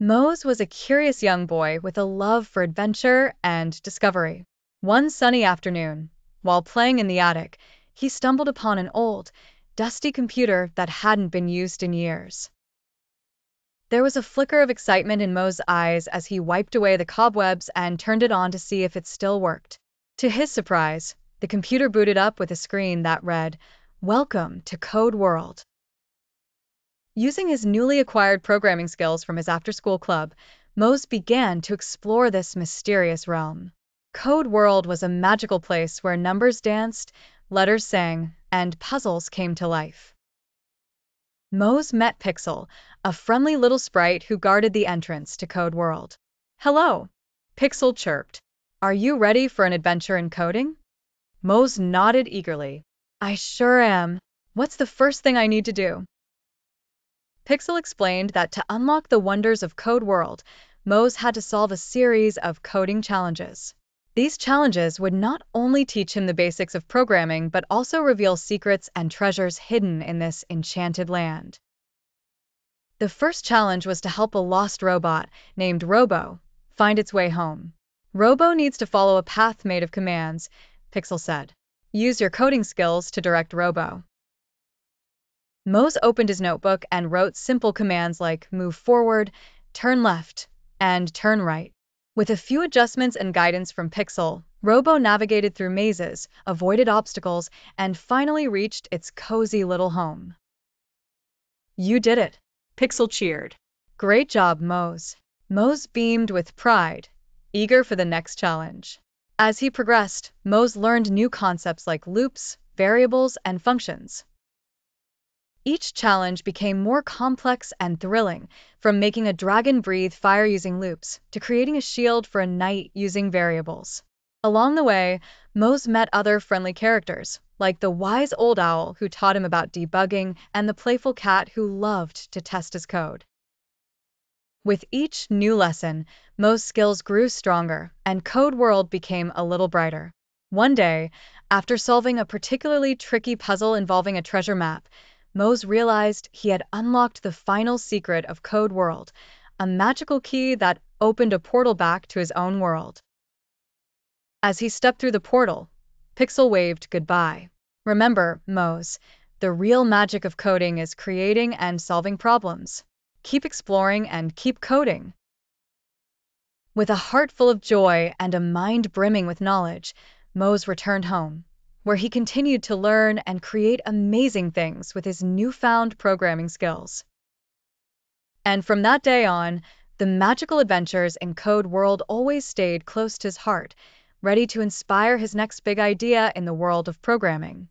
Mose was a curious young boy with a love for adventure and discovery. One sunny afternoon, while playing in the attic, he stumbled upon an old, dusty computer that hadn't been used in years. There was a flicker of excitement in Moe's eyes as he wiped away the cobwebs and turned it on to see if it still worked. To his surprise, the computer booted up with a screen that read, Welcome to Code World. Using his newly acquired programming skills from his after school club, Mose began to explore this mysterious realm. Code World was a magical place where numbers danced, letters sang, and puzzles came to life. Mose met Pixel, a friendly little sprite who guarded the entrance to Code World. Hello, Pixel chirped. Are you ready for an adventure in coding? Mose nodded eagerly. I sure am. What's the first thing I need to do? Pixel explained that to unlock the wonders of Code World, Moes had to solve a series of coding challenges. These challenges would not only teach him the basics of programming, but also reveal secrets and treasures hidden in this enchanted land. The first challenge was to help a lost robot, named Robo, find its way home. Robo needs to follow a path made of commands, Pixel said. Use your coding skills to direct Robo. Mose opened his notebook and wrote simple commands like move forward, turn left, and turn right. With a few adjustments and guidance from Pixel, Robo navigated through mazes, avoided obstacles, and finally reached its cozy little home. You did it, Pixel cheered. Great job, Mose. Mose beamed with pride, eager for the next challenge. As he progressed, Mose learned new concepts like loops, variables, and functions, each challenge became more complex and thrilling, from making a dragon breathe fire using loops to creating a shield for a knight using variables. Along the way, Mose met other friendly characters, like the wise old owl who taught him about debugging and the playful cat who loved to test his code. With each new lesson, Moes' skills grew stronger and Code World became a little brighter. One day, after solving a particularly tricky puzzle involving a treasure map, Mose realized he had unlocked the final secret of Code World, a magical key that opened a portal back to his own world. As he stepped through the portal, Pixel waved goodbye. Remember, Mose, the real magic of coding is creating and solving problems. Keep exploring and keep coding. With a heart full of joy and a mind brimming with knowledge, Mose returned home where he continued to learn and create amazing things with his newfound programming skills. And from that day on, the magical adventures in Code World always stayed close to his heart, ready to inspire his next big idea in the world of programming.